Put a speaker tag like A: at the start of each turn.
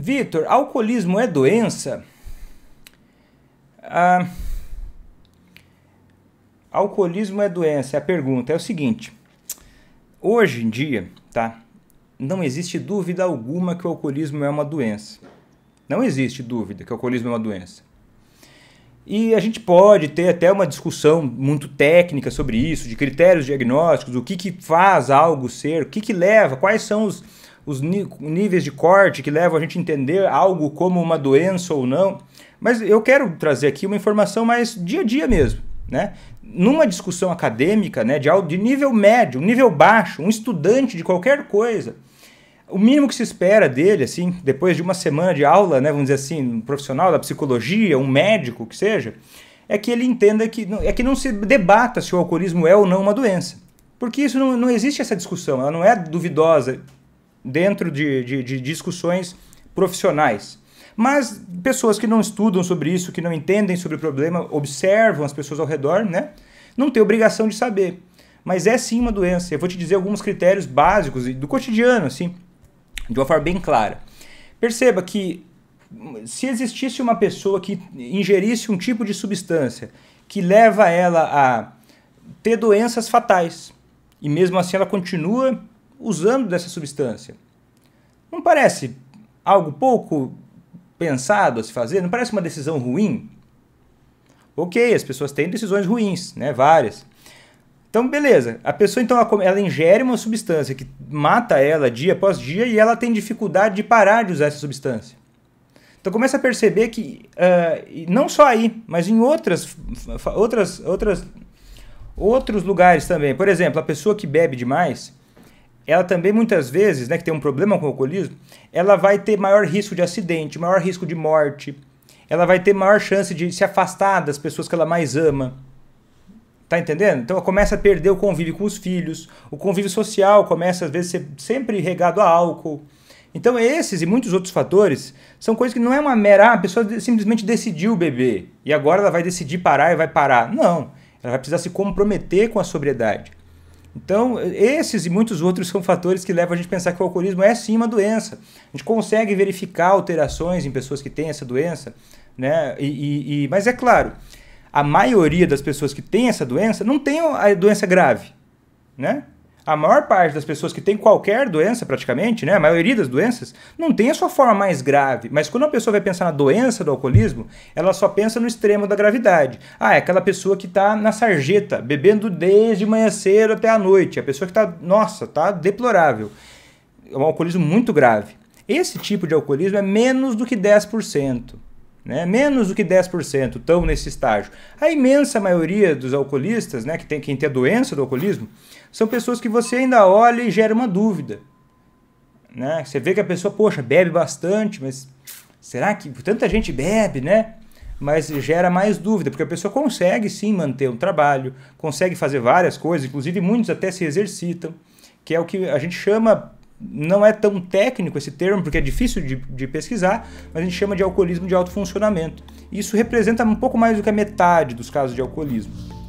A: Vitor, alcoolismo é doença? Ah, alcoolismo é doença? É a pergunta é o seguinte: hoje em dia, tá? Não existe dúvida alguma que o alcoolismo é uma doença. Não existe dúvida que o alcoolismo é uma doença. E a gente pode ter até uma discussão muito técnica sobre isso, de critérios diagnósticos, o que, que faz algo ser, o que, que leva, quais são os os níveis de corte que levam a gente a entender algo como uma doença ou não. Mas eu quero trazer aqui uma informação mais dia a dia mesmo. Né? Numa discussão acadêmica né, de, de nível médio, nível baixo, um estudante de qualquer coisa, o mínimo que se espera dele, assim, depois de uma semana de aula, né, vamos dizer assim, um profissional da psicologia, um médico, que seja, é que ele entenda que é que não se debata se o alcoolismo é ou não uma doença. Porque isso não, não existe essa discussão, ela não é duvidosa dentro de, de, de discussões profissionais. Mas pessoas que não estudam sobre isso, que não entendem sobre o problema, observam as pessoas ao redor, né? Não tem obrigação de saber. Mas é sim uma doença. Eu vou te dizer alguns critérios básicos do cotidiano, assim, de uma forma bem clara. Perceba que se existisse uma pessoa que ingerisse um tipo de substância que leva ela a ter doenças fatais, e mesmo assim ela continua usando dessa substância. Não parece algo pouco pensado a se fazer? Não parece uma decisão ruim? Ok, as pessoas têm decisões ruins, né? Várias. Então, beleza. A pessoa, então, ela ingere uma substância que mata ela dia após dia e ela tem dificuldade de parar de usar essa substância. Então, começa a perceber que, uh, não só aí, mas em outras, outras, outras, outros lugares também. Por exemplo, a pessoa que bebe demais, ela também muitas vezes, né, que tem um problema com o alcoolismo, ela vai ter maior risco de acidente, maior risco de morte, ela vai ter maior chance de se afastar das pessoas que ela mais ama. Tá entendendo? Então ela começa a perder o convívio com os filhos, o convívio social começa às vezes a ser sempre regado a álcool. Então esses e muitos outros fatores são coisas que não é uma mera, ah, a pessoa simplesmente decidiu beber e agora ela vai decidir parar e vai parar. Não, ela vai precisar se comprometer com a sobriedade. Então, esses e muitos outros são fatores que levam a gente a pensar que o alcoolismo é sim uma doença. A gente consegue verificar alterações em pessoas que têm essa doença, né? E, e, e, mas é claro, a maioria das pessoas que têm essa doença não tem a doença grave, né? A maior parte das pessoas que tem qualquer doença, praticamente, né, a maioria das doenças, não tem a sua forma mais grave. Mas quando a pessoa vai pensar na doença do alcoolismo, ela só pensa no extremo da gravidade. Ah, é aquela pessoa que está na sarjeta, bebendo desde manhã cedo até a noite. A pessoa que está, nossa, tá deplorável. É um alcoolismo muito grave. Esse tipo de alcoolismo é menos do que 10%. Né? Menos do que 10% estão nesse estágio. A imensa maioria dos alcoolistas, né, que tem quem tem a doença do alcoolismo, são pessoas que você ainda olha e gera uma dúvida. Né? Você vê que a pessoa, poxa, bebe bastante, mas será que tanta gente bebe, né? Mas gera mais dúvida, porque a pessoa consegue sim manter um trabalho, consegue fazer várias coisas, inclusive muitos até se exercitam, que é o que a gente chama não é tão técnico esse termo, porque é difícil de, de, pesquisar, mas a gente chama de alcoolismo de alto funcionamento. Isso representa um pouco mais do que a metade dos casos de alcoolismo.